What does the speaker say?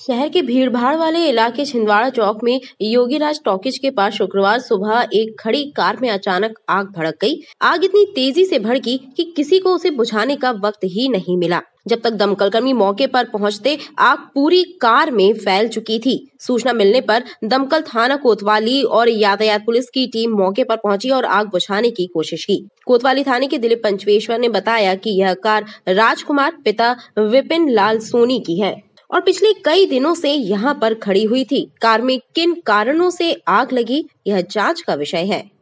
शहर के भीड़भाड़ वाले इलाके छिंदवाड़ा चौक में योगीराज टॉकीज के पास शुक्रवार सुबह एक खड़ी कार में अचानक आग भड़क गई। आग इतनी तेजी से भड़की कि किसी को उसे बुझाने का वक्त ही नहीं मिला जब तक दमकल कर्मी मौके पर पहुंचते आग पूरी कार में फैल चुकी थी सूचना मिलने पर दमकल थाना कोतवाली और यातायात पुलिस की टीम मौके पर पहुंची और आग बुझाने की कोशिश की कोतवाली थाने के दिलीप पंचवेश्वर ने बताया कि यह कार राजकुमार पिता विपिन लाल सोनी की है और पिछले कई दिनों से यहाँ पर खड़ी हुई थी कार में किन कारणों से आग लगी यह जांच का विषय है